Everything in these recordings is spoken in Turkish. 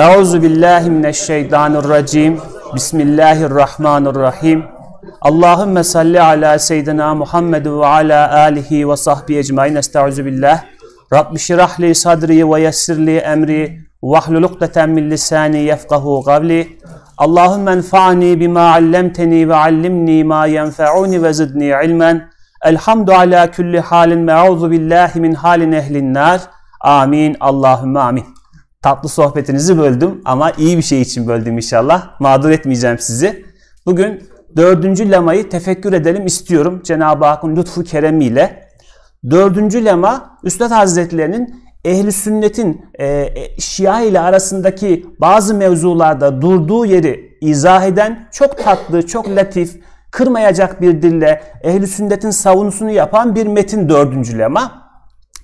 Euzu billahi mineşşeytanirracim. Bismillahirrahmanirrahim. Allahümme salli ala seyyidina Muhammed ve ala alihi ve sahbihi ecmaîn. Estaizu billah. Rabbi şirah li sadri ve yessir li emri ve hlul ukdeten min lisani yefkahu kavli. Allahümme enfa'ni bima allemteni ve allimni ma yenfe'uni ve zidni ilmen. Elhamdu ala kulli halin ve euzu billahi min halin ehlin nar. Amin. Allahümme amin tatlı sohbetinizi böldüm ama iyi bir şey için böldüm inşallah. Mağdur etmeyeceğim sizi. Bugün dördüncü lemayı tefekkür edelim istiyorum. Cenab-ı Hakk'ın lütfu keremiyle. Dördüncü lema Üstad Hazretlerinin ehli sünnetin e, e, şia ile arasındaki bazı mevzularda durduğu yeri izah eden çok tatlı, çok latif, kırmayacak bir dille ehli sünnetin savunusunu yapan bir metin dördüncü lema.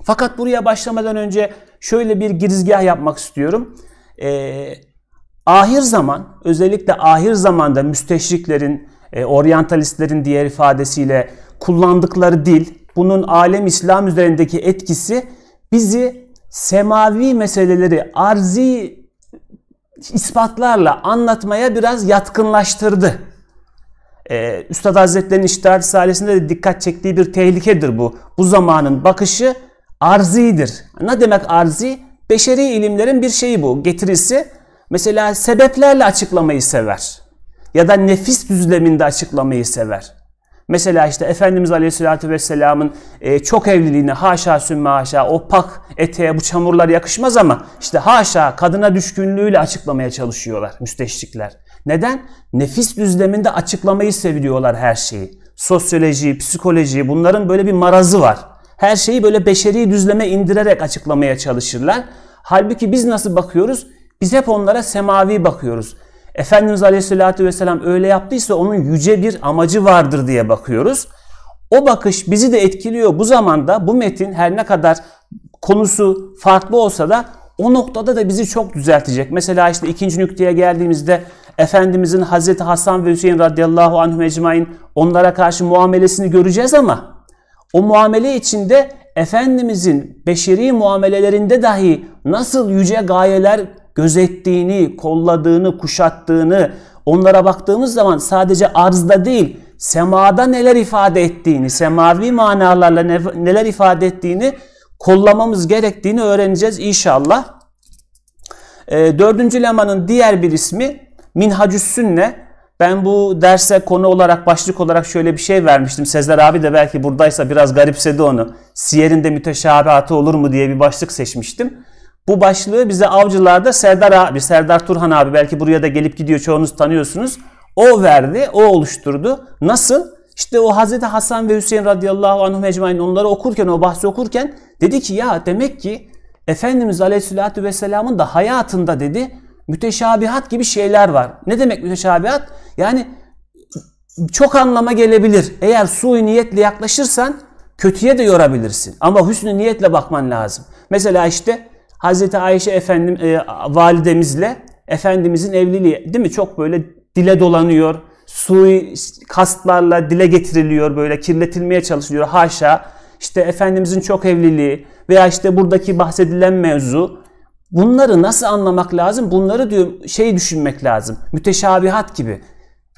Fakat buraya başlamadan önce şöyle bir girizgah yapmak istiyorum. Ee, ahir zaman, özellikle ahir zamanda müsteşriklerin, e, oryantalistlerin diğer ifadesiyle kullandıkları dil, bunun alem İslam üzerindeki etkisi bizi semavi meseleleri arzi ispatlarla anlatmaya biraz yatkınlaştırdı. Ee, Üstad Hazretleri'nin İştihar Risalesi'nde de dikkat çektiği bir tehlikedir bu. Bu zamanın bakışı arzidir. Ne demek arzi? Beşeri ilimlerin bir şeyi bu, getirisi. Mesela sebeplerle açıklamayı sever. Ya da nefis düzleminde açıklamayı sever. Mesela işte Efendimiz Aleyhisselatü Vesselam'ın e, çok evliliğine haşa sümme haşa o pak eteğe bu çamurlar yakışmaz ama işte haşa kadına düşkünlüğüyle açıklamaya çalışıyorlar müsteşrikler. Neden? Nefis düzleminde açıklamayı seviyorlar her şeyi. Sosyoloji, psikoloji bunların böyle bir marazı var. Her şeyi böyle beşeri düzleme indirerek açıklamaya çalışırlar. Halbuki biz nasıl bakıyoruz? Biz hep onlara semavi bakıyoruz. Efendimiz Aleyhisselatü Vesselam öyle yaptıysa onun yüce bir amacı vardır diye bakıyoruz. O bakış bizi de etkiliyor. Bu zamanda bu metin her ne kadar konusu farklı olsa da o noktada da bizi çok düzeltecek. Mesela işte ikinci nükteye geldiğimizde Efendimizin Hazreti Hasan ve Hüseyin radıyallahu anhum ecmain onlara karşı muamelesini göreceğiz ama o muamele içinde Efendimizin beşeri muamelelerinde dahi nasıl yüce gayeler gözettiğini, kolladığını, kuşattığını, onlara baktığımız zaman sadece arzda değil, semada neler ifade ettiğini, semavi manalarla neler ifade ettiğini kollamamız gerektiğini öğreneceğiz inşallah. E, dördüncü lemanın diğer bir ismi Minhacüs Sünne. Ben bu derse konu olarak, başlık olarak şöyle bir şey vermiştim. Sezer abi de belki buradaysa biraz garipsedi onu. Siyer'in de müteşabihatı olur mu diye bir başlık seçmiştim. Bu başlığı bize avcılarda Serdar abi, Serdar Turhan abi belki buraya da gelip gidiyor çoğunuz tanıyorsunuz. O verdi, o oluşturdu. Nasıl? İşte o Hazreti Hasan ve Hüseyin radıyallahu anhum ecmain onları okurken, o bahsi okurken dedi ki ya demek ki Efendimiz Aleyhisselatü Vesselam'ın da hayatında dedi müteşabihat gibi şeyler var. Ne demek müteşabihat? Yani çok anlama gelebilir. Eğer suyu niyetle yaklaşırsan kötüye de yorabilirsin. Ama hüsnü niyetle bakman lazım. Mesela işte Hazreti Ayşe efendim e, validemizle efendimizin evliliği değil mi? Çok böyle dile dolanıyor. Sui kastlarla dile getiriliyor böyle kirletilmeye çalışılıyor haşa. işte efendimizin çok evliliği veya işte buradaki bahsedilen mevzu Bunları nasıl anlamak lazım? Bunları diyor şey düşünmek lazım. Müteşabihat gibi.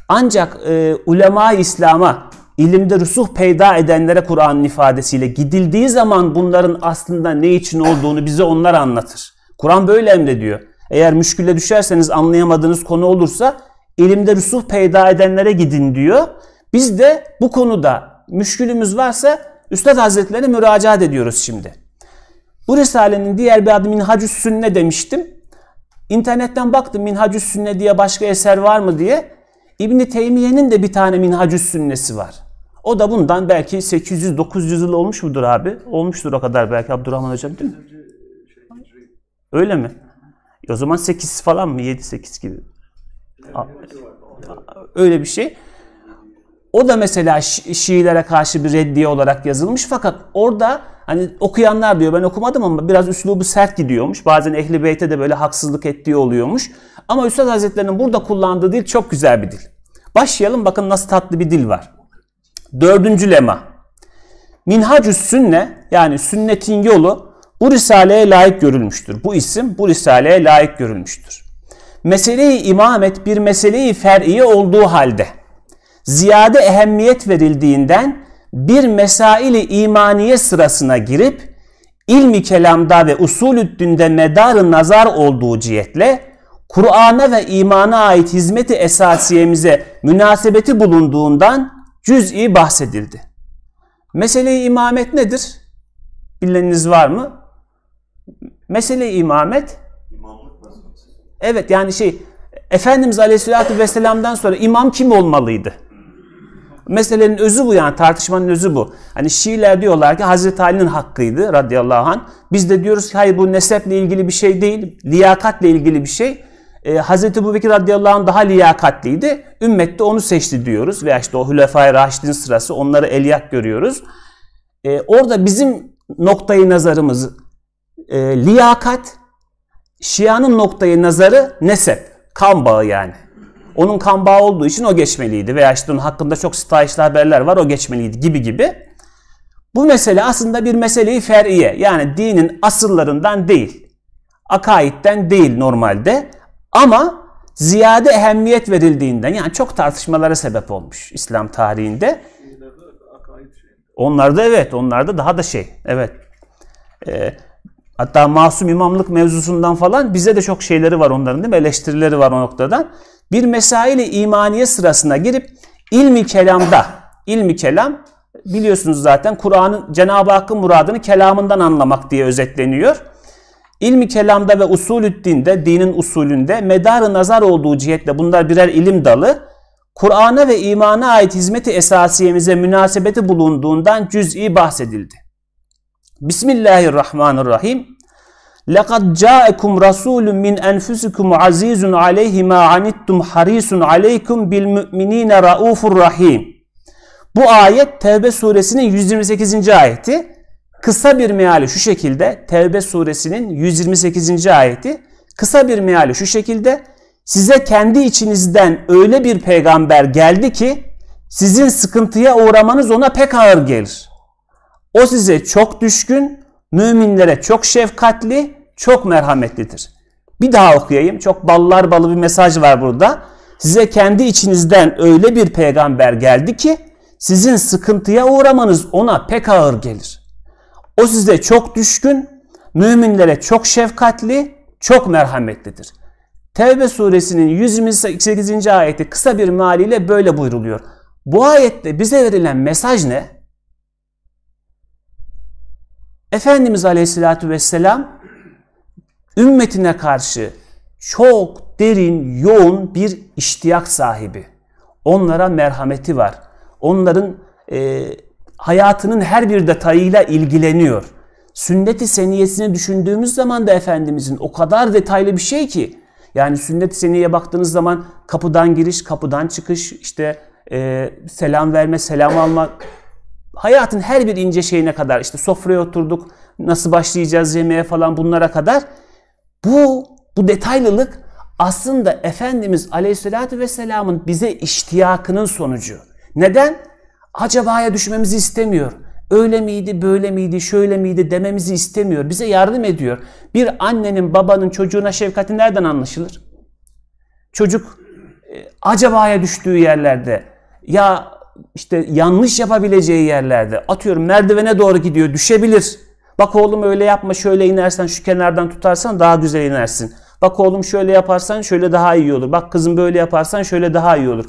Ancak e, ulema İslam'a ilimde rusuh peyda edenlere Kur'an'ın ifadesiyle gidildiği zaman bunların aslında ne için olduğunu bize onlar anlatır. Kur'an böyle emrediyor. Eğer müşküle düşerseniz anlayamadığınız konu olursa ilimde rusuh peyda edenlere gidin diyor. Biz de bu konuda müşkülümüz varsa Üstad Hazretlerine müracaat ediyoruz şimdi. Bu risalenin diğer bir adı Minhacü Sünne demiştim. İnternetten baktım Minhacü Sünne diye başka eser var mı diye. İbni Teymiye'nin de bir tane Minhacü Sünnesi var. O da bundan belki 800-900 yıl olmuş mudur abi? Olmuştur o kadar belki Abdurrahman Hocam değil mi? Öyle mi? E, o zaman 8 falan mı? 7-8 gibi. Öyle bir şey. O da mesela Şiilere karşı bir reddiye olarak yazılmış fakat orada hani okuyanlar diyor ben okumadım ama biraz üslubu sert gidiyormuş. Bazen Ehli Beyt'e de böyle haksızlık ettiği oluyormuş. Ama Üstad Hazretleri'nin burada kullandığı dil çok güzel bir dil. Başlayalım bakın nasıl tatlı bir dil var. Dördüncü lema. Minhacü sünne yani sünnetin yolu bu risaleye layık görülmüştür. Bu isim bu risaleye layık görülmüştür. Meseleyi imamet bir meseleyi fer'i olduğu halde ziyade ehemmiyet verildiğinden bir mesaili imaniye sırasına girip ilmi kelamda ve usulü dünde medarı nazar olduğu cihetle Kur'an'a ve imana ait hizmeti esasiyemize münasebeti bulunduğundan cüz'i bahsedildi. mesele imamet nedir? Bileniniz var mı? Mesele-i imamet Evet yani şey Efendimiz Aleyhisselatü Vesselam'dan sonra imam kim olmalıydı? meselenin özü bu yani tartışmanın özü bu. Hani Şiiler diyorlar ki Hazreti Ali'nin hakkıydı radıyallahu an. Biz de diyoruz ki hayır bu neseple ilgili bir şey değil, liyakatle ilgili bir şey. Ee, Hazreti Ebu Bekir radıyallahu anh daha liyakatliydi. Ümmet de onu seçti diyoruz. Veya işte o Hülefai Raşid'in sırası onları eliyak görüyoruz. Ee, orada bizim noktayı nazarımız e, liyakat, Şia'nın noktayı nazarı nesep, kan bağı yani onun kan bağı olduğu için o geçmeliydi veya işte onun hakkında çok stajlı haberler var o geçmeliydi gibi gibi. Bu mesele aslında bir meseleyi fer'iye yani dinin asıllarından değil, akaitten değil normalde ama ziyade ehemmiyet verildiğinden yani çok tartışmalara sebep olmuş İslam tarihinde. Onlarda evet, onlarda daha da şey. Evet. Ee, hatta masum imamlık mevzusundan falan bize de çok şeyleri var onların değil mi? Eleştirileri var o noktadan bir mesaili imaniye sırasına girip ilmi kelamda, ilmi kelam biliyorsunuz zaten Kur'an'ın Cenab-ı Hakk'ın muradını kelamından anlamak diye özetleniyor. İlmi kelamda ve usulü dinde, dinin usulünde medarı nazar olduğu cihetle bunlar birer ilim dalı. Kur'an'a ve imana ait hizmeti esasiyemize münasebeti bulunduğundan cüz'i bahsedildi. Bismillahirrahmanirrahim. لَقَدْ جَاءَكُمْ رَسُولٌ مِّنْ أَنْفُسِكُمْ عَزِيزٌ عَلَيْهِ مَا عَنِتْتُمْ حَرِيسٌ عَلَيْكُمْ بِالْمُؤْمِنِينَ رَؤُوفٌ رَحِيمٌ Bu ayet Tevbe suresinin 128. ayeti. Kısa bir meali şu şekilde Tevbe suresinin 128. ayeti. Kısa bir meali şu şekilde size kendi içinizden öyle bir peygamber geldi ki sizin sıkıntıya uğramanız ona pek ağır gelir. O size çok düşkün müminlere çok şefkatli, çok merhametlidir. Bir daha okuyayım. Çok ballar balı bir mesaj var burada. Size kendi içinizden öyle bir peygamber geldi ki sizin sıkıntıya uğramanız ona pek ağır gelir. O size çok düşkün, müminlere çok şefkatli, çok merhametlidir. Tevbe suresinin 128. ayeti kısa bir maliyle böyle buyruluyor. Bu ayette bize verilen mesaj ne? Efendimiz Aleyhisselatü Vesselam ümmetine karşı çok derin, yoğun bir iştiyak sahibi. Onlara merhameti var. Onların e, hayatının her bir detayıyla ilgileniyor. Sünnet-i seniyesini düşündüğümüz zaman da Efendimizin o kadar detaylı bir şey ki. Yani sünnet-i seniyeye baktığınız zaman kapıdan giriş, kapıdan çıkış, işte e, selam verme, selam almak, hayatın her bir ince şeyine kadar işte sofraya oturduk, nasıl başlayacağız yemeğe falan bunlara kadar bu bu detaylılık aslında Efendimiz Aleyhisselatü Vesselam'ın bize iştiyakının sonucu. Neden? Acaba'ya düşmemizi istemiyor. Öyle miydi, böyle miydi, şöyle miydi dememizi istemiyor. Bize yardım ediyor. Bir annenin, babanın çocuğuna şefkati nereden anlaşılır? Çocuk e, acaba'ya düştüğü yerlerde ya işte yanlış yapabileceği yerlerde atıyorum merdivene doğru gidiyor düşebilir. Bak oğlum öyle yapma şöyle inersen şu kenardan tutarsan daha güzel inersin. Bak oğlum şöyle yaparsan şöyle daha iyi olur. Bak kızım böyle yaparsan şöyle daha iyi olur.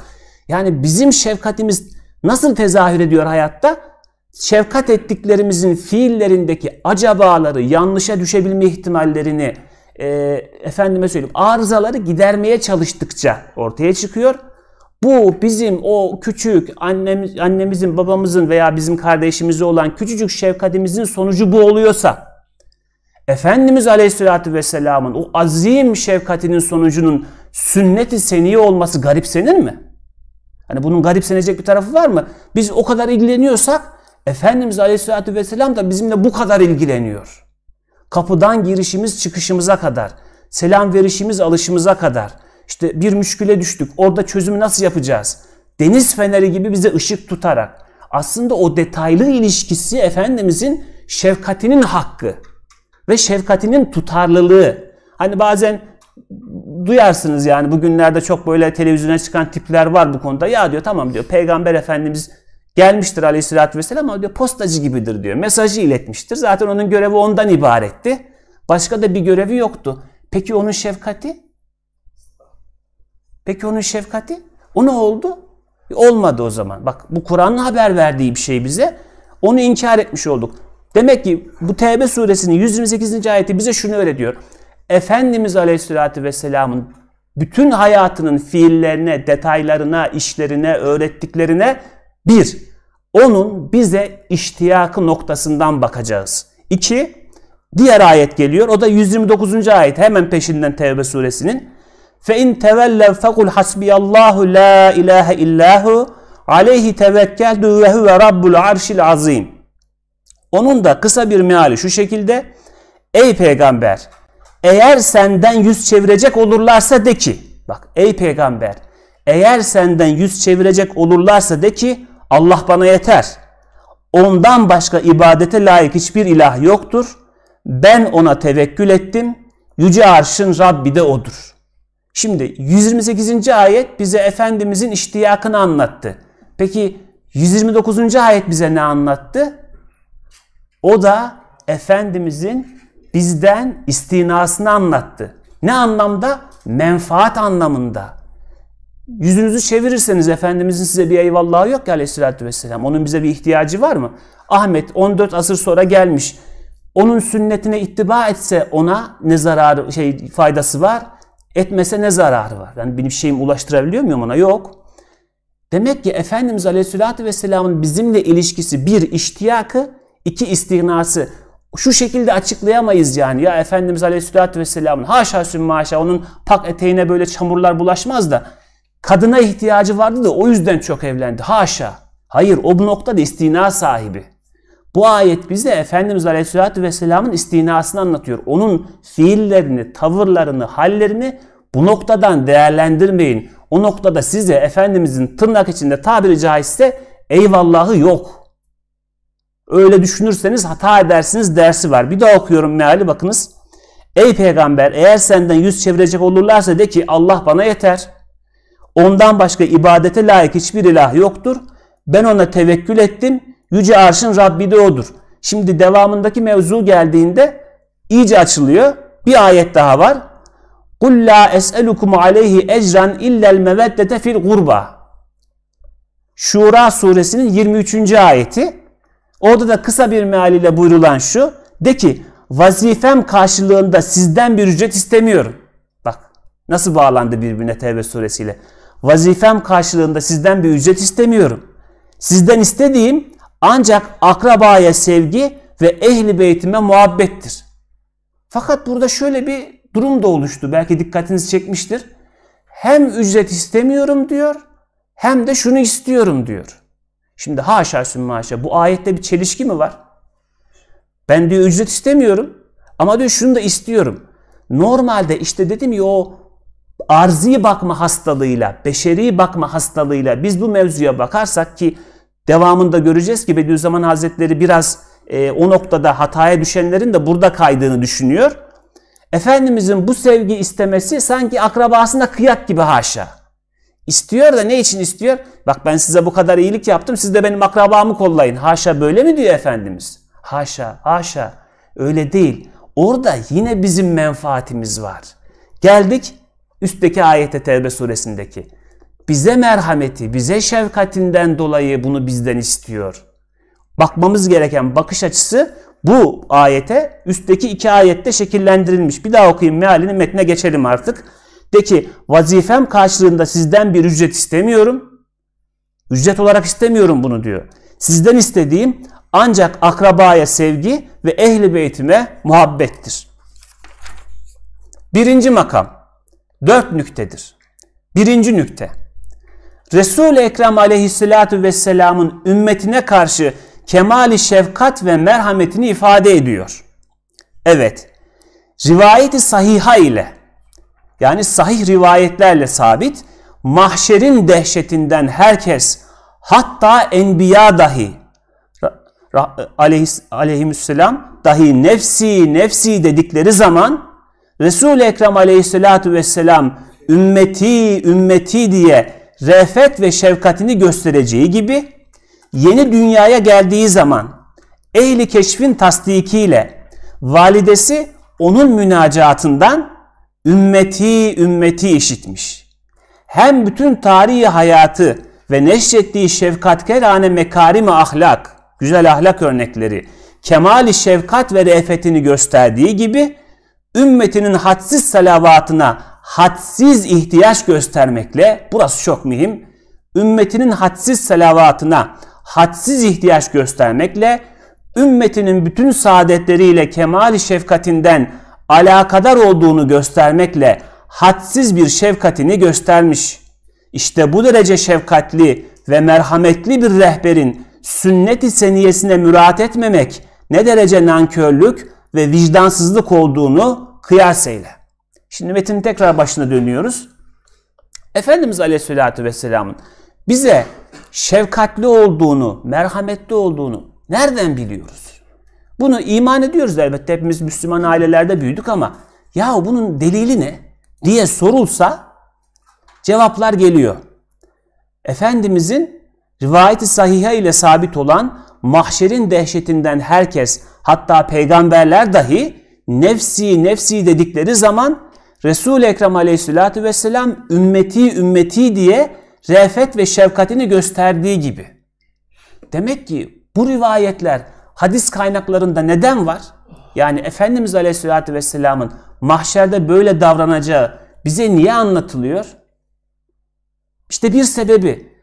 Yani bizim şefkatimiz nasıl tezahür ediyor hayatta? Şefkat ettiklerimizin fiillerindeki acabaları, yanlışa düşebilme ihtimallerini, e, efendime söyleyeyim arızaları gidermeye çalıştıkça ortaya çıkıyor. Bu bizim o küçük annemiz, annemizin, babamızın veya bizim kardeşimize olan küçücük şefkatimizin sonucu bu oluyorsa Efendimiz Aleyhisselatü Vesselam'ın o azim şefkatinin sonucunun sünnet-i seniye olması garipsenir mi? Hani bunun garipsenecek bir tarafı var mı? Biz o kadar ilgileniyorsak Efendimiz Aleyhisselatü Vesselam da bizimle bu kadar ilgileniyor. Kapıdan girişimiz çıkışımıza kadar, selam verişimiz alışımıza kadar, işte bir müşküle düştük. Orada çözümü nasıl yapacağız? Deniz feneri gibi bize ışık tutarak. Aslında o detaylı ilişkisi Efendimizin şefkatinin hakkı ve şefkatinin tutarlılığı. Hani bazen duyarsınız yani bugünlerde çok böyle televizyona çıkan tipler var bu konuda. Ya diyor tamam diyor peygamber efendimiz gelmiştir aleyhissalatü vesselam ama diyor postacı gibidir diyor. Mesajı iletmiştir. Zaten onun görevi ondan ibaretti. Başka da bir görevi yoktu. Peki onun şefkati? Peki onun şefkati? O ne oldu? Olmadı o zaman. Bak bu Kur'an'ın haber verdiği bir şey bize. Onu inkar etmiş olduk. Demek ki bu Tevbe suresinin 128. ayeti bize şunu öğretiyor. Efendimiz Aleyhisselatü Vesselam'ın bütün hayatının fiillerine, detaylarına, işlerine, öğrettiklerine bir, onun bize iştiyakı noktasından bakacağız. İki, diğer ayet geliyor. O da 129. ayet hemen peşinden Tevbe suresinin. Fe in tevellev fekul hasbiyallahu la ilahe illahu aleyhi tevekkeldu ve huve rabbul arşil azim. Onun da kısa bir meali şu şekilde. Ey peygamber eğer senden yüz çevirecek olurlarsa de ki. Bak ey peygamber eğer senden yüz çevirecek olurlarsa de ki Allah bana yeter. Ondan başka ibadete layık hiçbir ilah yoktur. Ben ona tevekkül ettim. Yüce arşın Rabbi de odur. Şimdi 128. ayet bize Efendimizin iştiyakını anlattı. Peki 129. ayet bize ne anlattı? O da Efendimizin bizden istinasını anlattı. Ne anlamda? Menfaat anlamında. Yüzünüzü çevirirseniz Efendimizin size bir eyvallahı yok ya aleyhissalatü vesselam. Onun bize bir ihtiyacı var mı? Ahmet 14 asır sonra gelmiş. Onun sünnetine ittiba etse ona ne zararı şey faydası var? Etmese ne zararı var? Yani benim şeyim ulaştırabiliyor muyum ona? Yok. Demek ki Efendimiz Aleyhisselatü Vesselam'ın bizimle ilişkisi bir iştiyakı, iki istinası. Şu şekilde açıklayamayız yani. Ya Efendimiz Aleyhisselatü Vesselam'ın haşa sümme haşa onun pak eteğine böyle çamurlar bulaşmaz da kadına ihtiyacı vardı da o yüzden çok evlendi. Haşa. Hayır o bu noktada istina sahibi. Bu ayet bize Efendimiz Aleyhisselatü Vesselam'ın istinasını anlatıyor. Onun fiillerini, tavırlarını, hallerini bu noktadan değerlendirmeyin. O noktada size Efendimizin tırnak içinde tabiri caizse eyvallahı yok. Öyle düşünürseniz hata edersiniz dersi var. Bir daha okuyorum meali bakınız. Ey peygamber eğer senden yüz çevirecek olurlarsa de ki Allah bana yeter. Ondan başka ibadete layık hiçbir ilah yoktur. Ben ona tevekkül ettim Yüce Arş'ın Rabbi de odur. Şimdi devamındaki mevzu geldiğinde iyice açılıyor. Bir ayet daha var. قُلْ لَا أَسْأَلُكُمْ عَلَيْهِ اَجْرًا اِلَّا الْمَوَدَّةَ فِي الْغُرْبَةِ Şura suresinin 23. ayeti. Orada da kısa bir mealiyle buyrulan şu. De ki vazifem karşılığında sizden bir ücret istemiyorum. Bak nasıl bağlandı birbirine Tevbe suresiyle. Vazifem karşılığında sizden bir ücret istemiyorum. Sizden istediğim ancak akrabaya sevgi ve ehli beytime muhabbettir. Fakat burada şöyle bir durum da oluştu. Belki dikkatinizi çekmiştir. Hem ücret istemiyorum diyor hem de şunu istiyorum diyor. Şimdi haşa sümme haşa bu ayette bir çelişki mi var? Ben diyor ücret istemiyorum ama diyor şunu da istiyorum. Normalde işte dedim ya o arzi bakma hastalığıyla, beşeri bakma hastalığıyla biz bu mevzuya bakarsak ki Devamında göreceğiz ki Bediüzzaman Hazretleri biraz e, o noktada hataya düşenlerin de burada kaydığını düşünüyor. Efendimizin bu sevgi istemesi sanki akrabasına kıyak gibi haşa. İstiyor da ne için istiyor? Bak ben size bu kadar iyilik yaptım siz de benim akrabamı kollayın. Haşa böyle mi diyor Efendimiz? Haşa haşa öyle değil. Orada yine bizim menfaatimiz var. Geldik üstteki ayete Tevbe suresindeki bize merhameti, bize şefkatinden dolayı bunu bizden istiyor. Bakmamız gereken bakış açısı bu ayete üstteki iki ayette şekillendirilmiş. Bir daha okuyayım mealini metne geçelim artık. De ki vazifem karşılığında sizden bir ücret istemiyorum. Ücret olarak istemiyorum bunu diyor. Sizden istediğim ancak akrabaya sevgi ve ehli beytime muhabbettir. Birinci makam dört nüktedir. Birinci nükte. Resul-i Ekrem aleyhissalatu vesselamın ümmetine karşı kemali şefkat ve merhametini ifade ediyor. Evet, rivayeti sahiha ile yani sahih rivayetlerle sabit mahşerin dehşetinden herkes hatta enbiya dahi aleyhisselam dahi nefsi nefsi dedikleri zaman Resul-i Ekrem aleyhissalatu vesselam ümmeti ümmeti diye refet ve şefkatini göstereceği gibi yeni dünyaya geldiği zaman ehli keşfin tasdikiyle validesi onun münacatından ümmeti ümmeti işitmiş. Hem bütün tarihi hayatı ve neşrettiği şefkatkerane mekarim ahlak, güzel ahlak örnekleri, kemali şefkat ve re'fetini gösterdiği gibi ümmetinin hadsiz salavatına hadsiz ihtiyaç göstermekle, burası çok mühim, ümmetinin hadsiz salavatına hadsiz ihtiyaç göstermekle, ümmetinin bütün saadetleriyle kemali şefkatinden alakadar olduğunu göstermekle hadsiz bir şefkatini göstermiş. İşte bu derece şefkatli ve merhametli bir rehberin sünnet-i seniyesine müraat etmemek ne derece nankörlük ve vicdansızlık olduğunu kıyas eyle. Şimdi metinin tekrar başına dönüyoruz. Efendimiz Aleyhisselatü Vesselam'ın bize şefkatli olduğunu, merhametli olduğunu nereden biliyoruz? Bunu iman ediyoruz elbette hepimiz Müslüman ailelerde büyüdük ama ya bunun delili ne diye sorulsa cevaplar geliyor. Efendimizin rivayeti sahihe ile sabit olan mahşerin dehşetinden herkes hatta peygamberler dahi nefsi nefsi dedikleri zaman Resul-i Ekrem aleyhissalatü vesselam ümmeti ümmeti diye refet ve şefkatini gösterdiği gibi. Demek ki bu rivayetler hadis kaynaklarında neden var? Yani Efendimiz aleyhissalatü vesselamın mahşerde böyle davranacağı bize niye anlatılıyor? İşte bir sebebi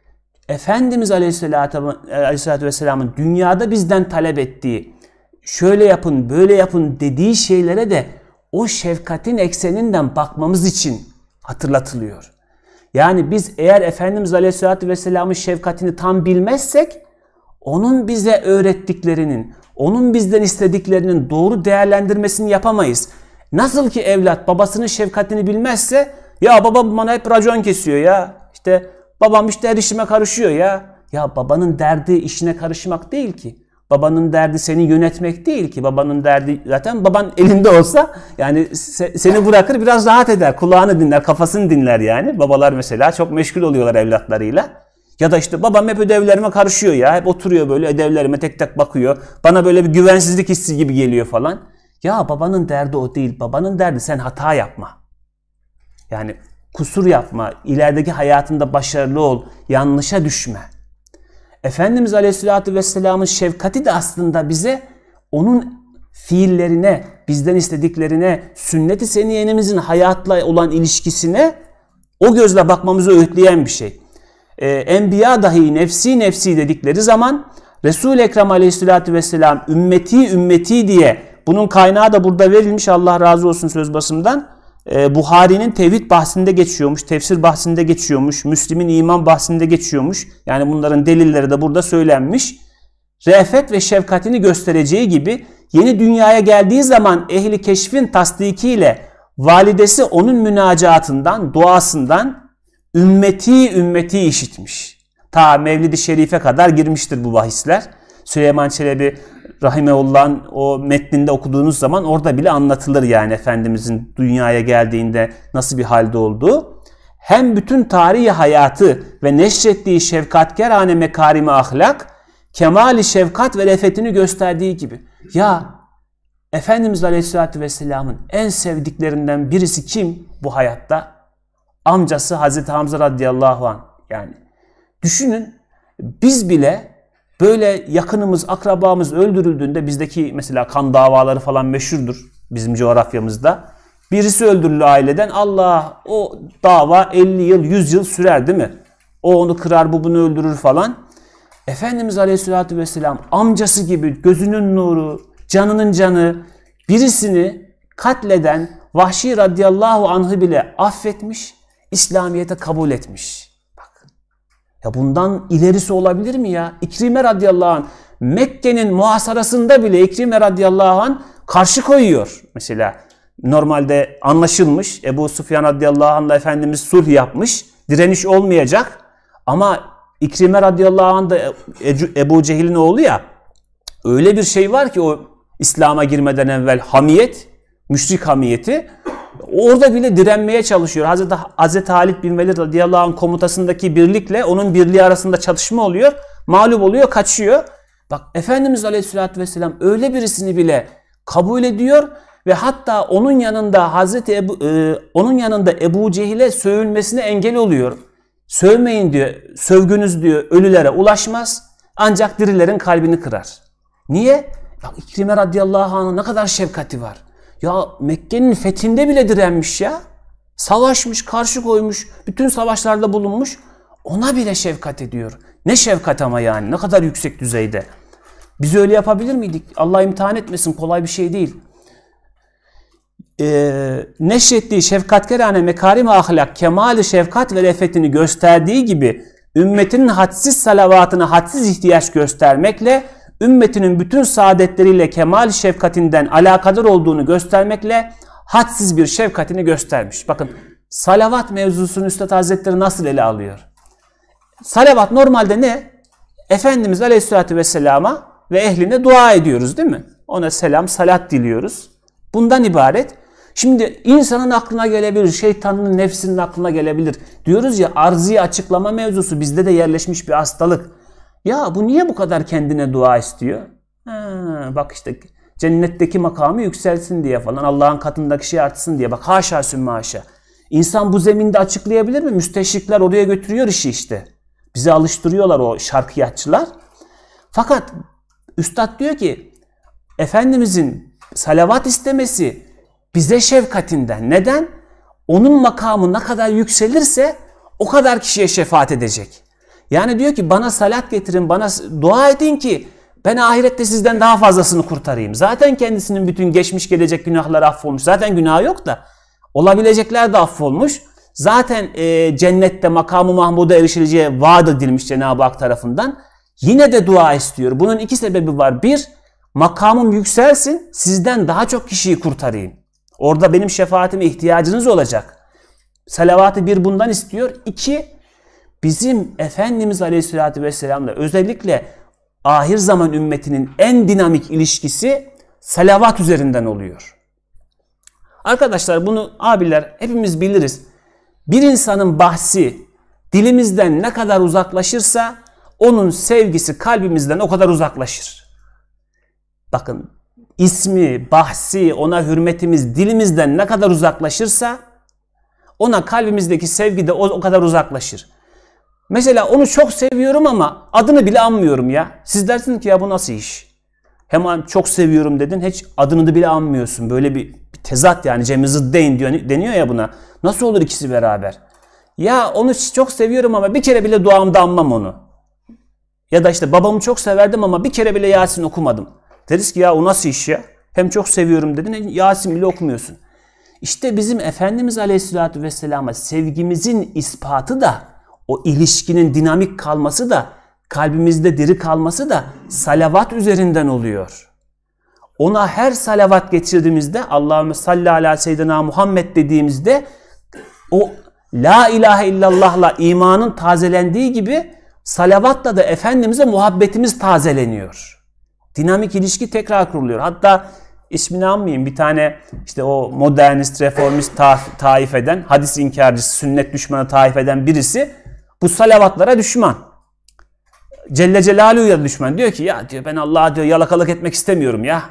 Efendimiz Aleyhisselatü Vesselam'ın dünyada bizden talep ettiği şöyle yapın böyle yapın dediği şeylere de o şefkatin ekseninden bakmamız için hatırlatılıyor. Yani biz eğer Efendimiz Aleyhisselatü Vesselam'ın şefkatini tam bilmezsek onun bize öğrettiklerinin, onun bizden istediklerinin doğru değerlendirmesini yapamayız. Nasıl ki evlat babasının şefkatini bilmezse ya baba bana hep racon kesiyor ya. işte babam işte her işime karışıyor ya. Ya babanın derdi işine karışmak değil ki. Babanın derdi seni yönetmek değil ki. Babanın derdi zaten baban elinde olsa yani se, seni bırakır biraz rahat eder. Kulağını dinler, kafasını dinler yani. Babalar mesela çok meşgul oluyorlar evlatlarıyla. Ya da işte babam hep ödevlerime karışıyor ya. Hep oturuyor böyle ödevlerime tek tek bakıyor. Bana böyle bir güvensizlik hissi gibi geliyor falan. Ya babanın derdi o değil. Babanın derdi sen hata yapma. Yani kusur yapma. ilerideki hayatında başarılı ol. Yanlışa düşme. Efendimiz Aleyhisselatü Vesselam'ın şefkati de aslında bize onun fiillerine, bizden istediklerine, sünnet-i seniyenimizin hayatla olan ilişkisine o gözle bakmamızı öğütleyen bir şey. Ee, enbiya dahi nefsi nefsi dedikleri zaman Resul-i Ekrem Aleyhisselatü Vesselam ümmeti ümmeti diye bunun kaynağı da burada verilmiş Allah razı olsun söz basımdan. Ee, Buhari'nin tevhid bahsinde geçiyormuş, tefsir bahsinde geçiyormuş, Müslim'in iman bahsinde geçiyormuş. Yani bunların delilleri de burada söylenmiş. Refet ve şefkatini göstereceği gibi yeni dünyaya geldiği zaman ehli keşfin tasdikiyle validesi onun münacatından, duasından ümmeti ümmeti işitmiş. Ta Mevlid-i Şerif'e kadar girmiştir bu bahisler. Süleyman Çelebi Rahime Rahimeullah'ın o metninde okuduğunuz zaman orada bile anlatılır yani Efendimizin dünyaya geldiğinde nasıl bir halde olduğu. Hem bütün tarihi hayatı ve neşrettiği şefkatkerane mekarimi ahlak, kemali şefkat ve refetini gösterdiği gibi. Ya Efendimiz Aleyhisselatü Vesselam'ın en sevdiklerinden birisi kim bu hayatta? Amcası Hazreti Hamza radıyallahu an. Yani düşünün biz bile Böyle yakınımız, akrabamız öldürüldüğünde bizdeki mesela kan davaları falan meşhurdur bizim coğrafyamızda. Birisi öldürülü aileden Allah o dava 50 yıl 100 yıl sürer değil mi? O onu kırar bu bunu öldürür falan. Efendimiz Aleyhisselatü Vesselam amcası gibi gözünün nuru, canının canı birisini katleden Vahşi radıyallahu anh'ı bile affetmiş, İslamiyet'e kabul etmiş. Ya bundan ilerisi olabilir mi ya? İkrime radıyallahu anh Mekke'nin muhasarasında bile İkrime radıyallahu anh karşı koyuyor. Mesela normalde anlaşılmış Ebu Sufyan radıyallahu anh'la Efendimiz sulh yapmış. Direniş olmayacak ama İkrime radıyallahu anh da Ebu Cehil'in oğlu ya öyle bir şey var ki o İslam'a girmeden evvel hamiyet, müşrik hamiyeti orada bile direnmeye çalışıyor. Hazreti, Hazreti Halid bin Velid radıyallahu anh komutasındaki birlikle onun birliği arasında çatışma oluyor. Mağlup oluyor, kaçıyor. Bak Efendimiz aleyhissalatü vesselam öyle birisini bile kabul ediyor ve hatta onun yanında Hazreti Ebu, e, onun yanında Ebu Cehil'e sövülmesine engel oluyor. Sövmeyin diyor, sövgünüz diyor ölülere ulaşmaz ancak dirilerin kalbini kırar. Niye? Bak İkrime radıyallahu anh'a ne kadar şefkati var. Ya Mekke'nin fethinde bile direnmiş ya. Savaşmış, karşı koymuş, bütün savaşlarda bulunmuş. Ona bile şefkat ediyor. Ne şefkat ama yani ne kadar yüksek düzeyde. Biz öyle yapabilir miydik? Allah imtihan etmesin kolay bir şey değil. Ee, neşrettiği şefkatkerane mekarim ahlak, kemali şefkat ve refetini gösterdiği gibi ümmetinin hadsiz salavatına hadsiz ihtiyaç göstermekle ümmetinin bütün saadetleriyle kemal şefkatinden alakadar olduğunu göstermekle hadsiz bir şefkatini göstermiş. Bakın salavat mevzusunu Üstad Hazretleri nasıl ele alıyor? Salavat normalde ne? Efendimiz Aleyhisselatü Vesselam'a ve ehline dua ediyoruz değil mi? Ona selam, salat diliyoruz. Bundan ibaret. Şimdi insanın aklına gelebilir, şeytanın nefsinin aklına gelebilir. Diyoruz ya arziyi açıklama mevzusu bizde de yerleşmiş bir hastalık. Ya bu niye bu kadar kendine dua istiyor? Ha, bak işte cennetteki makamı yükselsin diye falan Allah'ın katındaki şey artsın diye bak haşa sümme haşa. İnsan bu zeminde açıklayabilir mi? Müsteşrikler oraya götürüyor işi işte. Bizi alıştırıyorlar o şarkiyatçılar. Fakat üstad diyor ki Efendimizin salavat istemesi bize şefkatinden. Neden? Onun makamı ne kadar yükselirse o kadar kişiye şefaat edecek. Yani diyor ki bana salat getirin, bana dua edin ki ben ahirette sizden daha fazlasını kurtarayım. Zaten kendisinin bütün geçmiş gelecek günahları affolmuş. Zaten günah yok da olabilecekler de affolmuş. Zaten e, cennette makamı Mahmud'a erişileceği vaat edilmiş Cenab-ı Hak tarafından. Yine de dua istiyor. Bunun iki sebebi var. Bir, makamım yükselsin, sizden daha çok kişiyi kurtarayım. Orada benim şefaatime ihtiyacınız olacak. Salavatı bir bundan istiyor. İki, bizim Efendimiz Aleyhisselatü Vesselam'la özellikle ahir zaman ümmetinin en dinamik ilişkisi salavat üzerinden oluyor. Arkadaşlar bunu abiler hepimiz biliriz. Bir insanın bahsi dilimizden ne kadar uzaklaşırsa onun sevgisi kalbimizden o kadar uzaklaşır. Bakın ismi, bahsi, ona hürmetimiz dilimizden ne kadar uzaklaşırsa ona kalbimizdeki sevgi de o, o kadar uzaklaşır. Mesela onu çok seviyorum ama adını bile anmıyorum ya. Siz dersiniz ki ya bu nasıl iş? Hemen çok seviyorum dedin hiç adını da bile anmıyorsun. Böyle bir, bir tezat yani Cem Zıddeyn diyor, deniyor ya buna. Nasıl olur ikisi beraber? Ya onu çok seviyorum ama bir kere bile duamda anmam onu. Ya da işte babamı çok severdim ama bir kere bile Yasin okumadım. Deriz ki ya o nasıl iş ya? Hem çok seviyorum dedin hem Yasin bile okumuyorsun. İşte bizim Efendimiz Aleyhisselatü Vesselam'a sevgimizin ispatı da o ilişkinin dinamik kalması da kalbimizde diri kalması da salavat üzerinden oluyor. Ona her salavat getirdiğimizde Allahümme salli ala seyyidina Muhammed dediğimizde o la ilahe illallahla imanın tazelendiği gibi salavatla da Efendimiz'e muhabbetimiz tazeleniyor. Dinamik ilişki tekrar kuruluyor. Hatta ismini anmayayım bir tane işte o modernist, reformist ta taif eden, hadis inkarcısı, sünnet düşmanı taif eden birisi bu salavatlara düşman. Celle Celaluhu'ya düşman. Diyor ki ya diyor ben Allah'a diyor yalakalık etmek istemiyorum ya.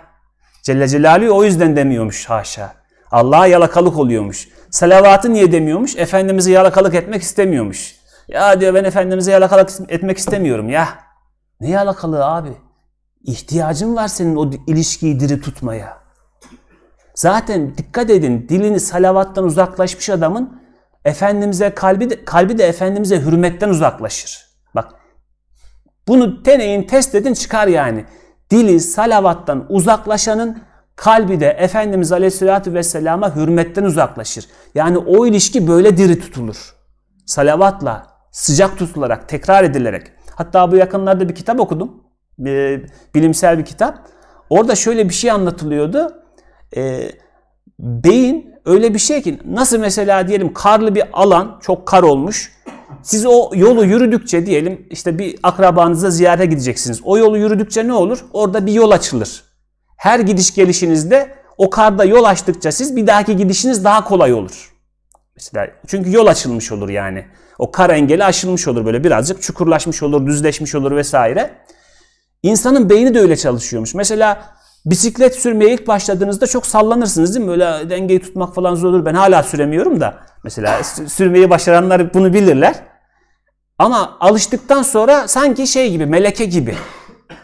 Celle Celaluhu o yüzden demiyormuş haşa. Allah'a yalakalık oluyormuş. Salavatı niye demiyormuş? Efendimiz'e yalakalık etmek istemiyormuş. Ya diyor ben Efendimiz'e yalakalık etmek istemiyorum ya. Ne yalakalığı abi? İhtiyacın var senin o ilişkiyi diri tutmaya. Zaten dikkat edin dilini salavattan uzaklaşmış adamın Efendimiz'e kalbi de, kalbi de Efendimiz'e hürmetten uzaklaşır. Bak bunu deneyin test edin çıkar yani. Dili salavattan uzaklaşanın kalbi de Efendimiz Aleyhisselatü Vesselam'a hürmetten uzaklaşır. Yani o ilişki böyle diri tutulur. Salavatla sıcak tutularak, tekrar edilerek. Hatta bu yakınlarda bir kitap okudum. E, bilimsel bir kitap. Orada şöyle bir şey anlatılıyordu. E, beyin öyle bir şey ki nasıl mesela diyelim karlı bir alan çok kar olmuş. Siz o yolu yürüdükçe diyelim işte bir akrabanıza ziyarete gideceksiniz. O yolu yürüdükçe ne olur? Orada bir yol açılır. Her gidiş gelişinizde o karda yol açtıkça siz bir dahaki gidişiniz daha kolay olur. Mesela çünkü yol açılmış olur yani. O kar engeli aşılmış olur böyle birazcık çukurlaşmış olur, düzleşmiş olur vesaire. İnsanın beyni de öyle çalışıyormuş. Mesela Bisiklet sürmeye ilk başladığınızda çok sallanırsınız değil mi? Böyle dengeyi tutmak falan zor olur. Ben hala süremiyorum da. Mesela sürmeyi başaranlar bunu bilirler. Ama alıştıktan sonra sanki şey gibi, meleke gibi.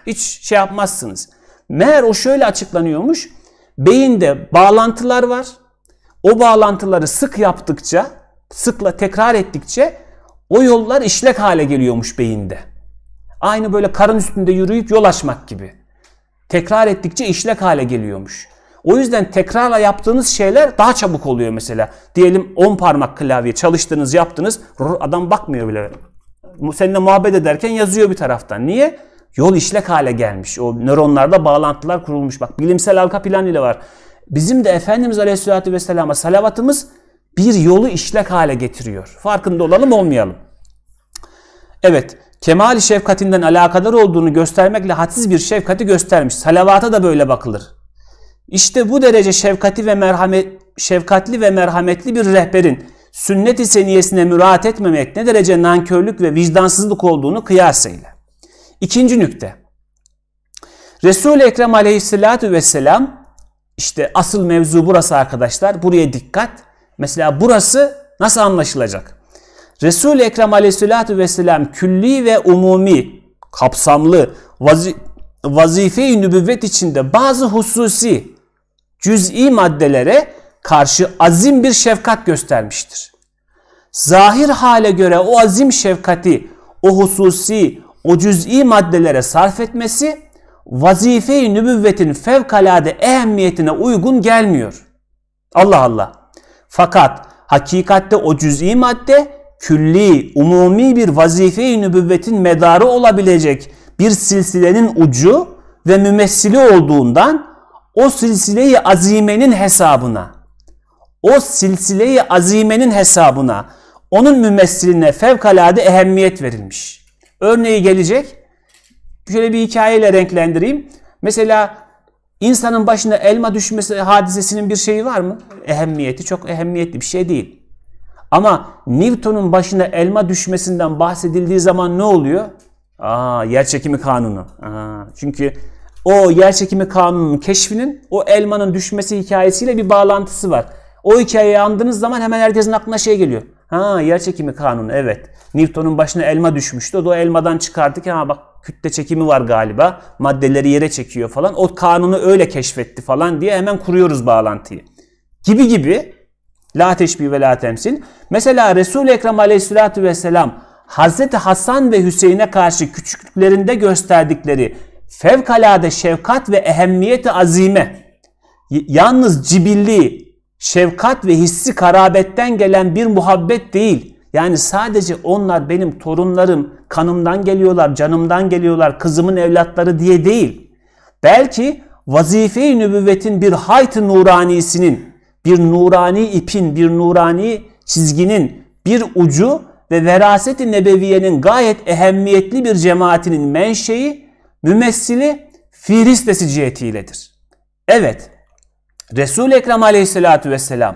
Hiç şey yapmazsınız. Meğer o şöyle açıklanıyormuş. Beyinde bağlantılar var. O bağlantıları sık yaptıkça, sıkla tekrar ettikçe o yollar işlek hale geliyormuş beyinde. Aynı böyle karın üstünde yürüyüp yol açmak gibi tekrar ettikçe işlek hale geliyormuş. O yüzden tekrarla yaptığınız şeyler daha çabuk oluyor mesela. Diyelim 10 parmak klavye çalıştınız yaptınız adam bakmıyor bile. Seninle muhabbet ederken yazıyor bir taraftan. Niye? Yol işlek hale gelmiş. O nöronlarda bağlantılar kurulmuş. Bak bilimsel arka plan ile var. Bizim de Efendimiz Aleyhisselatü Vesselam'a salavatımız bir yolu işlek hale getiriyor. Farkında olalım olmayalım. Evet kemali şefkatinden alakadar olduğunu göstermekle hadsiz bir şefkati göstermiş. Salavata da böyle bakılır. İşte bu derece şefkati ve merhamet, şefkatli ve merhametli bir rehberin sünnet-i seniyesine müraat etmemek ne derece nankörlük ve vicdansızlık olduğunu kıyas eyle. İkinci nükte. Resul-i Ekrem aleyhissalatu vesselam işte asıl mevzu burası arkadaşlar. Buraya dikkat. Mesela burası nasıl anlaşılacak? Resul-i Ekrem aleyhissalatü vesselam külli ve umumi, kapsamlı vazi vazife-i nübüvvet içinde bazı hususi, cüz'i maddelere karşı azim bir şefkat göstermiştir. Zahir hale göre o azim şefkati, o hususi, o cüz'i maddelere sarf etmesi vazife-i nübüvvetin fevkalade ehemmiyetine uygun gelmiyor. Allah Allah. Fakat hakikatte o cüz'i madde külli, umumi bir vazife-i nübüvvetin medarı olabilecek bir silsilenin ucu ve mümessili olduğundan o silsileyi azimenin hesabına, o silsileyi azimenin hesabına, onun mümessiline fevkalade ehemmiyet verilmiş. Örneği gelecek. Şöyle bir hikayeyle renklendireyim. Mesela insanın başına elma düşmesi hadisesinin bir şeyi var mı? Ehemmiyeti çok ehemmiyetli bir şey değil. Ama Newton'un başına elma düşmesinden bahsedildiği zaman ne oluyor? Aa, yer çekimi kanunu. Aa, çünkü o yer çekimi kanununun keşfinin o elmanın düşmesi hikayesiyle bir bağlantısı var. O hikayeyi andığınız zaman hemen herkesin aklına şey geliyor. Ha yer çekimi kanunu evet. Newton'un başına elma düşmüştü. O da o elmadan çıkardık. Ha bak kütle çekimi var galiba. Maddeleri yere çekiyor falan. O kanunu öyle keşfetti falan diye hemen kuruyoruz bağlantıyı. Gibi gibi La teşbih ve la temsil. Mesela Resul-i Ekrem aleyhissalatü vesselam Hazreti Hasan ve Hüseyin'e karşı küçüklüklerinde gösterdikleri fevkalade şefkat ve ehemmiyeti azime yalnız cibilli, şefkat ve hissi karabetten gelen bir muhabbet değil. Yani sadece onlar benim torunlarım, kanımdan geliyorlar, canımdan geliyorlar, kızımın evlatları diye değil. Belki vazife-i nübüvvetin bir hayt-ı nuranisinin bir nurani ipin, bir nurani çizginin bir ucu ve veraset-i nebeviyenin gayet ehemmiyetli bir cemaatinin menşei, mümessili Firistesi cihetiyledir. Evet, Resul-i Ekrem aleyhissalatü vesselam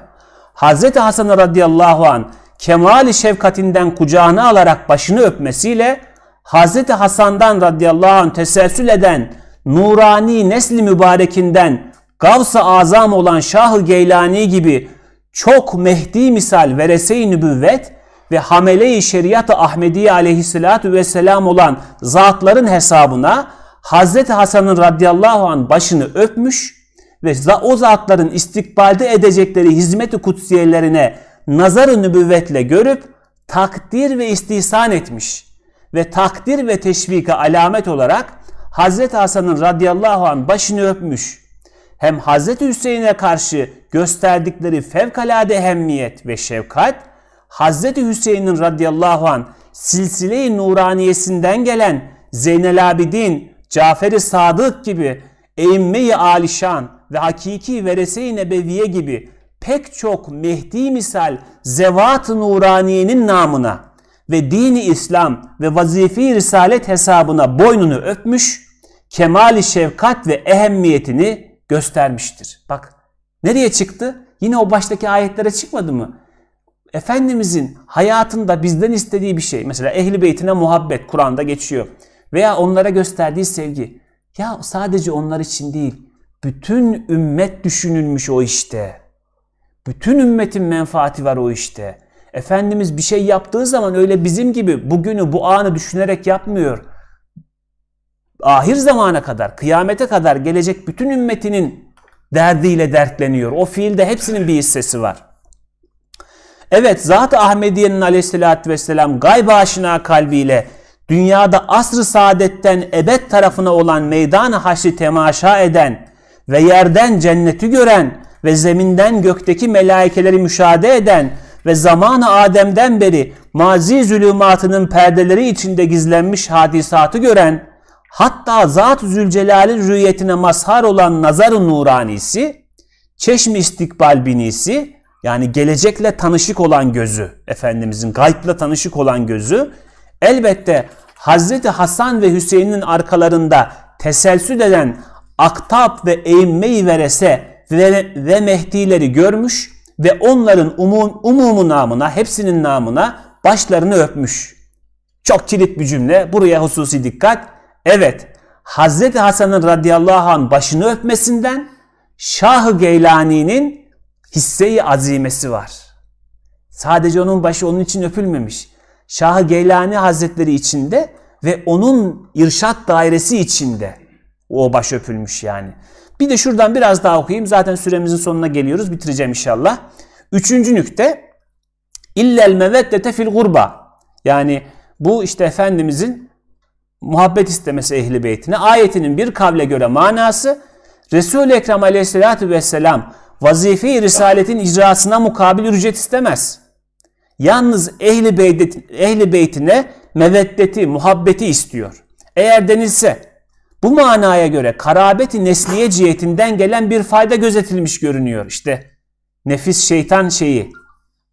Hz. Hasan radıyallahu an kemali şefkatinden kucağına alarak başını öpmesiyle Hz. Hasan'dan radıyallahu an teselsül eden nurani nesli mübarekinden Gavs-ı Azam olan Şah-ı Geylani gibi çok Mehdi misal verese-i nübüvvet ve hamele-i şeriat-ı Ahmediye aleyhissalatü vesselam olan zatların hesabına Hazreti Hasan'ın radıyallahu an başını öpmüş ve o zatların istikbalde edecekleri hizmet-i kutsiyelerine nazar-ı nübüvvetle görüp takdir ve istihsan etmiş ve takdir ve teşvike alamet olarak Hazreti Hasan'ın radıyallahu an başını öpmüş hem Hazreti Hüseyin'e karşı gösterdikleri fevkalade hemmiyet ve şefkat, Hazreti Hüseyin'in radıyallahu an silsile-i nuraniyesinden gelen Zeynel Abidin, Cafer-i Sadık gibi Eymme-i Alişan ve hakiki verese-i nebeviye gibi pek çok Mehdi misal zevat-ı nuraniyenin namına ve dini İslam ve vazifi risalet hesabına boynunu öpmüş, kemali şefkat ve ehemmiyetini göstermiştir. Bak nereye çıktı? Yine o baştaki ayetlere çıkmadı mı? Efendimizin hayatında bizden istediği bir şey. Mesela ehli beytine muhabbet Kur'an'da geçiyor. Veya onlara gösterdiği sevgi. Ya sadece onlar için değil. Bütün ümmet düşünülmüş o işte. Bütün ümmetin menfaati var o işte. Efendimiz bir şey yaptığı zaman öyle bizim gibi bugünü bu anı düşünerek yapmıyor ahir zamana kadar, kıyamete kadar gelecek bütün ümmetinin derdiyle dertleniyor. O fiilde hepsinin bir hissesi var. Evet Zat-ı Ahmediye'nin aleyhissalatü vesselam gayb aşina kalbiyle dünyada asr-ı saadetten ebed tarafına olan meydan haşri temaşa eden ve yerden cenneti gören ve zeminden gökteki melaikeleri müşahede eden ve zamanı Adem'den beri mazi zulümatının perdeleri içinde gizlenmiş hadisatı gören hatta Zat-ı Zülcelal'in rüyetine mazhar olan nazar-ı nuranisi, çeşm istikbal binisi yani gelecekle tanışık olan gözü, Efendimizin gaybla tanışık olan gözü elbette Hazreti Hasan ve Hüseyin'in arkalarında teselsül eden aktap ve eğimmeyi verese ve, ve mehdileri görmüş ve onların umum, umumu namına, hepsinin namına başlarını öpmüş. Çok kilit bir cümle. Buraya hususi dikkat evet Hazreti Hasan'ın radıyallahu anh başını öpmesinden Şah-ı Geylani'nin hisseyi azimesi var. Sadece onun başı onun için öpülmemiş. Şah-ı Geylani Hazretleri içinde ve onun irşat dairesi içinde o baş öpülmüş yani. Bir de şuradan biraz daha okuyayım. Zaten süremizin sonuna geliyoruz. Bitireceğim inşallah. Üçüncü nükte illel meveddete fil gurba. Yani bu işte Efendimizin muhabbet istemesi ehli beytine. Ayetinin bir kavle göre manası Resul-i Ekrem aleyhissalatü vesselam vazife-i risaletin icrasına mukabil ücret istemez. Yalnız ehli, beyt, ehli beytine meveddeti, muhabbeti istiyor. Eğer denilse bu manaya göre karabeti nesliye cihetinden gelen bir fayda gözetilmiş görünüyor. İşte nefis şeytan şeyi.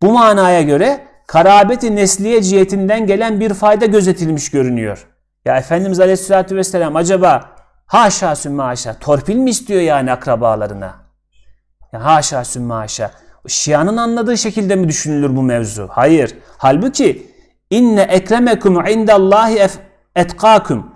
Bu manaya göre karabeti nesliye cihetinden gelen bir fayda gözetilmiş görünüyor. Ya Efendimiz Aleyhisselatü Vesselam acaba haşa sümme haşa torpil mi istiyor yani akrabalarına? Ya haşa sümme haşa. Şia'nın anladığı şekilde mi düşünülür bu mevzu? Hayır. Halbuki inne ekremekum indallahi etkakum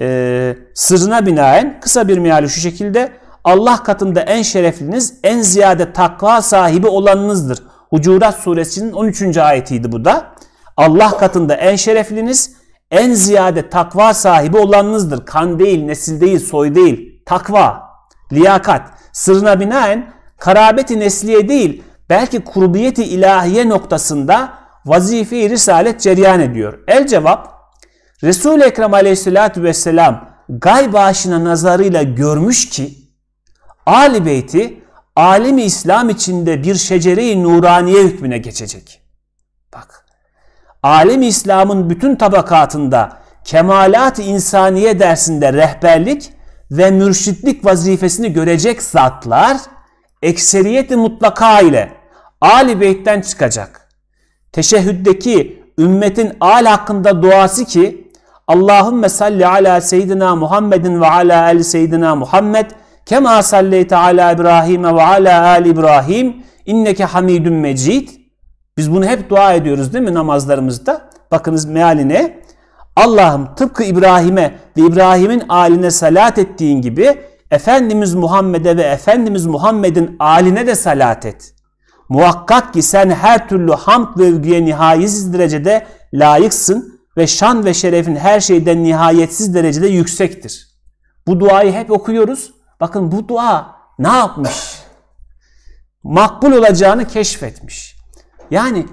ee, sırrına binaen kısa bir meali şu şekilde Allah katında en şerefliniz, en ziyade takva sahibi olanınızdır. Hucurat suresinin 13. ayetiydi bu da. Allah katında en şerefliniz, en ziyade takva sahibi olanınızdır. Kan değil, nesil değil, soy değil. Takva, liyakat. Sırrına binaen karabeti nesliye değil, belki kurbiyeti ilahiye noktasında vazife-i risalet ceryan ediyor. El cevap, Resul-i Ekrem aleyhissalatü vesselam gayb aşina nazarıyla görmüş ki, Ali Beyti, alemi İslam içinde bir şecere-i nuraniye hükmüne geçecek. Bak, alem İslam'ın bütün tabakatında kemalat insaniye dersinde rehberlik ve mürşitlik vazifesini görecek zatlar ekseriyeti mutlaka ile Ali Beyt'ten çıkacak. Teşehhüddeki ümmetin al hakkında duası ki Allahümme salli ala seyyidina Muhammedin ve ala el seyyidina Muhammed kema salleyte ala İbrahim ve ala al İbrahim inneke hamidun mecid biz bunu hep dua ediyoruz değil mi namazlarımızda? Bakınız meali Allah'ım tıpkı İbrahim'e ve İbrahim'in aline salat ettiğin gibi Efendimiz Muhammed'e ve Efendimiz Muhammed'in aline de salat et. Muhakkak ki sen her türlü hamd ve övgüye nihayetsiz derecede layıksın ve şan ve şerefin her şeyden nihayetsiz derecede yüksektir. Bu duayı hep okuyoruz. Bakın bu dua ne yapmış? Makbul olacağını keşfetmiş. Yani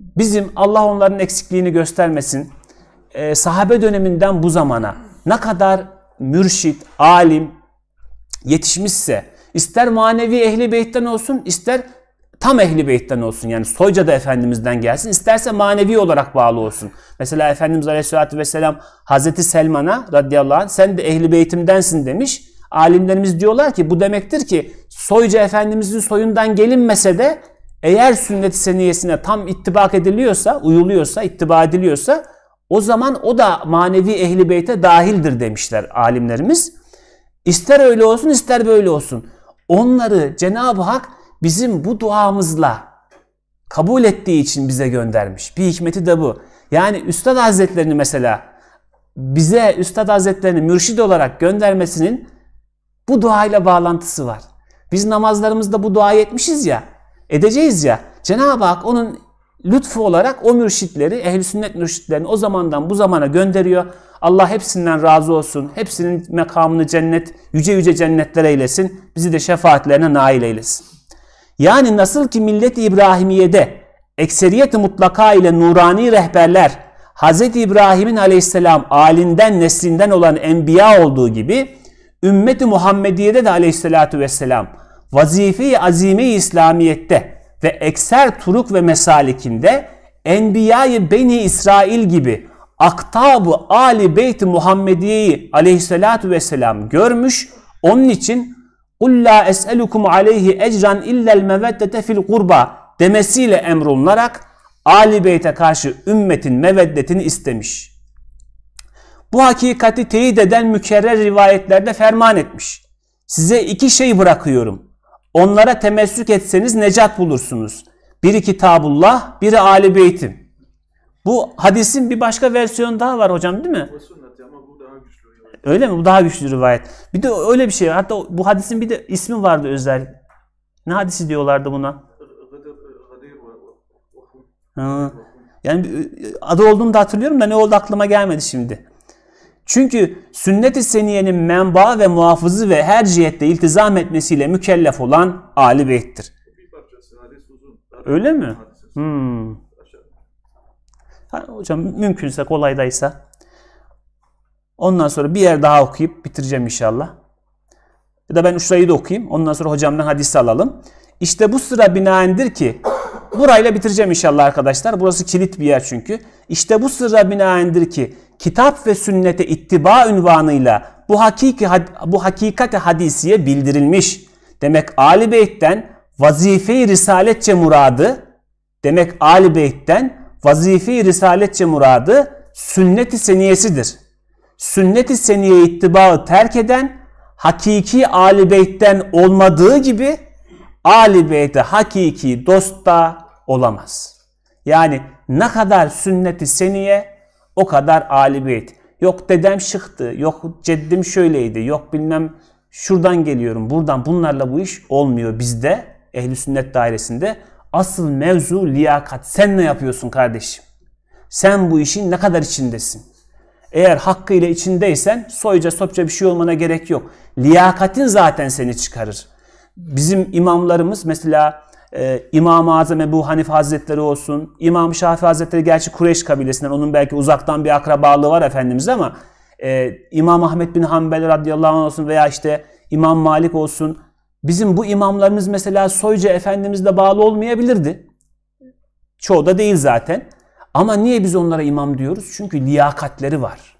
bizim Allah onların eksikliğini göstermesin. Ee, sahabe döneminden bu zamana ne kadar mürşit, alim yetişmişse ister manevi ehli beytten olsun ister tam ehli beytten olsun yani soyca da Efendimiz'den gelsin isterse manevi olarak bağlı olsun. Mesela Efendimiz Aleyhisselatü Vesselam Hazreti Selman'a radıyallahu anh sen de ehli beytimdensin demiş. Alimlerimiz diyorlar ki bu demektir ki soyca Efendimiz'in soyundan gelinmese de eğer sünnet-i seniyesine tam ittibak ediliyorsa, uyuluyorsa, ittiba ediliyorsa o zaman o da manevi ehli beyte dahildir demişler alimlerimiz. İster öyle olsun ister böyle olsun. Onları Cenab-ı Hak bizim bu duamızla kabul ettiği için bize göndermiş. Bir hikmeti de bu. Yani Üstad Hazretlerini mesela bize Üstad Hazretlerini mürşid olarak göndermesinin bu duayla bağlantısı var. Biz namazlarımızda bu duayı etmişiz ya edeceğiz ya. Cenab-ı Hak onun lütfu olarak o mürşitleri, ehli sünnet mürşitlerini o zamandan bu zamana gönderiyor. Allah hepsinden razı olsun. Hepsinin mekamını cennet, yüce yüce cennetlere eylesin. Bizi de şefaatlerine nail eylesin. Yani nasıl ki millet İbrahimiye'de ekseriyeti mutlaka ile nurani rehberler Hz. İbrahim'in aleyhisselam alinden neslinden olan enbiya olduğu gibi ümmeti Muhammediye'de de aleyhisselatu vesselam vazife-i azime İslamiyet'te ve ekser turuk ve mesalikinde Enbiya-i Beni İsrail gibi Aktab, Ali Beyt-i Muhammediye'yi aleyhissalatu vesselam görmüş. Onun için قُلْ لَا أَسْأَلُكُمْ عَلَيْهِ اَجْرًا اِلَّا الْمَوَدَّةَ فِي الْقُرْبَى demesiyle emrolunarak Ali Beyt'e karşı ümmetin meveddetini istemiş. Bu hakikati teyit eden mükerrer rivayetlerde ferman etmiş. Size iki şey bırakıyorum. Onlara temessük etseniz necat bulursunuz. Biri Kitabullah, biri Ali Beytim. Bu hadisin bir başka versiyonu daha var hocam değil mi? Öyle mi? Bu daha güçlü rivayet. Bir de öyle bir şey. Hatta bu hadisin bir de ismi vardı özel. Ne hadisi diyorlardı buna? E, ha. Yani e, adı olduğunu da hatırlıyorum da ne oldu aklıma gelmedi şimdi. Çünkü sünnet-i seniyenin menba ve muhafızı ve her cihette iltizam etmesiyle mükellef olan Ali Beyt'tir. Öyle mi? Hmm. Ha, hocam mümkünse kolaydaysa. Ondan sonra bir yer daha okuyup bitireceğim inşallah. Ya da ben şurayı da okuyayım. Ondan sonra hocamdan hadis alalım. İşte bu sıra binaendir ki burayla bitireceğim inşallah arkadaşlar. Burası kilit bir yer çünkü. İşte bu sırra binaendir ki kitap ve sünnete ittiba ünvanıyla bu hakiki bu hakikati hadisiye bildirilmiş. Demek Ali Beyt'ten vazife-i risaletçe muradı demek Ali Beyt'ten vazife-i risaletçe muradı sünnet-i seniyesidir. Sünnet-i seniye ittibaı terk eden hakiki Ali Beyt'ten olmadığı gibi Ali Beyt'e hakiki dosta, olamaz. Yani ne kadar sünneti seniye o kadar alibiyet. Yok dedem şıktı, yok ceddim şöyleydi, yok bilmem şuradan geliyorum, buradan bunlarla bu iş olmuyor bizde ehli sünnet dairesinde. Asıl mevzu liyakat. Sen ne yapıyorsun kardeşim? Sen bu işin ne kadar içindesin? Eğer hakkıyla içindeysen soyca sopça bir şey olmana gerek yok. Liyakatin zaten seni çıkarır. Bizim imamlarımız mesela e, İmam-ı Azam Ebu Hanif Hazretleri olsun, İmam Şafii Hazretleri gerçi Kureyş kabilesinden onun belki uzaktan bir akrabalığı var Efendimiz ama e, İmam Ahmet bin Hanbel radıyallahu anh olsun veya işte İmam Malik olsun bizim bu imamlarımız mesela soyca Efendimizle bağlı olmayabilirdi. Çoğu da değil zaten. Ama niye biz onlara imam diyoruz? Çünkü liyakatleri var.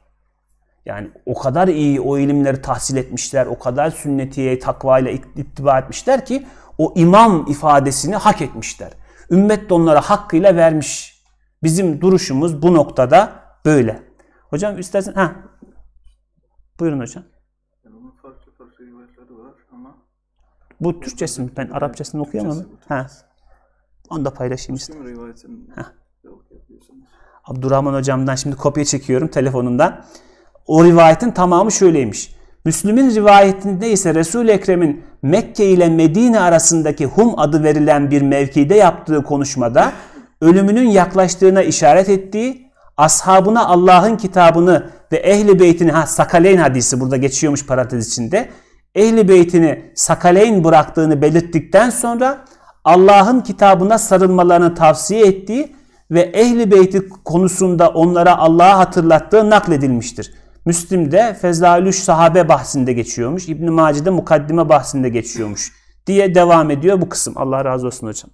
Yani o kadar iyi o ilimleri tahsil etmişler, o kadar sünnetiye, takvayla ittiba etmişler ki o imam ifadesini hak etmişler. Ümmet de onlara hakkıyla vermiş. Bizim duruşumuz bu noktada böyle. Hocam istersen... ha Buyurun hocam. Bu Türkçesi mi? Ben Arapçasını okuyamam. Ha. Onu da paylaşayım istedim. Ha. Abdurrahman hocamdan şimdi kopya çekiyorum telefonundan. O rivayetin tamamı şöyleymiş. Müslüm'ün rivayetinde ise Resul-i Ekrem'in Mekke ile Medine arasındaki Hum adı verilen bir mevkide yaptığı konuşmada ölümünün yaklaştığına işaret ettiği, ashabına Allah'ın kitabını ve ehli beytini, ha Sakaleyn hadisi burada geçiyormuş parantez içinde, ehli beytini Sakaleyn bıraktığını belirttikten sonra Allah'ın kitabına sarılmalarını tavsiye ettiği ve ehli beyti konusunda onlara Allah'ı hatırlattığı nakledilmiştir. Müslim'de Fezlalüş Sahabe bahsinde geçiyormuş. İbn-i Maci'de Mukaddime bahsinde geçiyormuş diye devam ediyor bu kısım. Allah razı olsun hocam.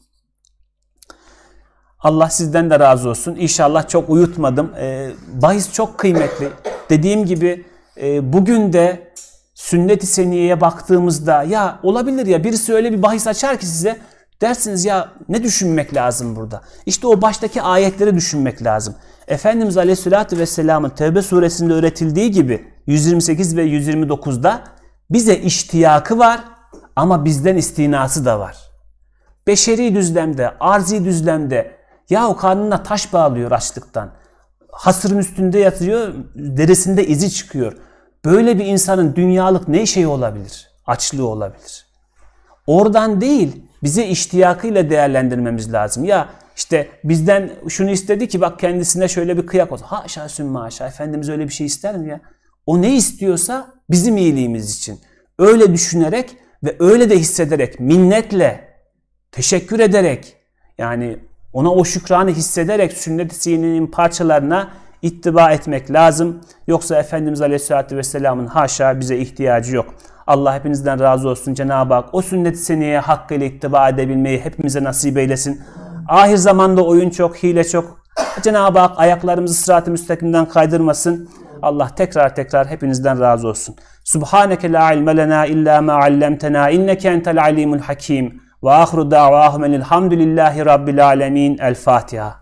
Allah sizden de razı olsun. İnşallah çok uyutmadım. E, bahis çok kıymetli. Dediğim gibi e, bugün de sünnet-i seniyeye baktığımızda ya olabilir ya birisi öyle bir bahis açar ki size Dersiniz ya ne düşünmek lazım burada? İşte o baştaki ayetleri düşünmek lazım. Efendimiz Aleyhisselatü Vesselam'ın Tevbe suresinde öğretildiği gibi 128 ve 129'da bize iştiyakı var ama bizden istinası da var. Beşeri düzlemde, arzi düzlemde yahu karnına taş bağlıyor açlıktan. Hasırın üstünde yatıyor, derisinde izi çıkıyor. Böyle bir insanın dünyalık ne şey olabilir? Açlığı olabilir. Oradan değil, bizi iştiyakıyla değerlendirmemiz lazım. Ya işte bizden şunu istedi ki bak kendisine şöyle bir kıyak olsun. Haşa sümme haşa. Efendimiz öyle bir şey ister mi ya? O ne istiyorsa bizim iyiliğimiz için. Öyle düşünerek ve öyle de hissederek, minnetle, teşekkür ederek yani ona o şükranı hissederek sünnet-i parçalarına ittiba etmek lazım. Yoksa Efendimiz Aleyhisselatü Vesselam'ın haşa bize ihtiyacı yok. Allah hepinizden razı olsun. Cenab-ı Hak o sünnet-i seneye hakkıyla ittiba edebilmeyi hepimize nasip eylesin. Ahir zamanda oyun çok, hile çok. Cenab-ı Hak ayaklarımızı sırat-ı müstakimden kaydırmasın. Allah tekrar tekrar hepinizden razı olsun. Subhaneke la ilme lena illa ma allamtena inneke entel alimul hakim. Ve ahru da'vahum elhamdülillahi rabbil alemin. El Fatiha.